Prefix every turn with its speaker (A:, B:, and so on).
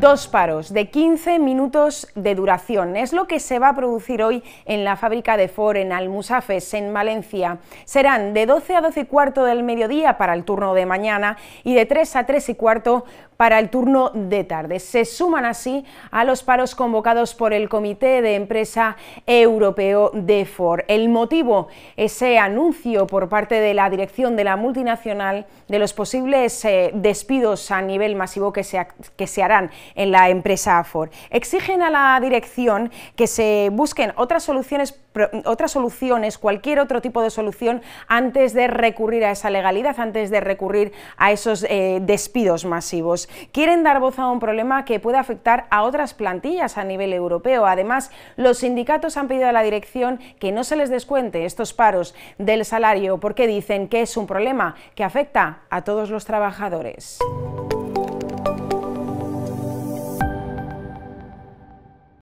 A: dos paros de 15 minutos de duración. Es lo que se va a producir hoy en la fábrica de Ford en Almusafes, en Valencia. Serán de 12 a 12 y cuarto del mediodía para el turno de mañana y de 3 a 3 y cuarto para el turno de tarde. Se suman así a los paros convocados por el Comité de Empresa Europeo de Ford. El motivo, ese anuncio por parte de la dirección de la multinacional de los posibles eh, despidos a nivel masivo que se, que se harán en la empresa AFOR. Exigen a la dirección que se busquen otras soluciones, otras soluciones, cualquier otro tipo de solución antes de recurrir a esa legalidad, antes de recurrir a esos eh, despidos masivos. Quieren dar voz a un problema que puede afectar a otras plantillas a nivel europeo. Además, los sindicatos han pedido a la dirección que no se les descuente estos paros del salario porque dicen que es un problema que afecta a todos los trabajadores.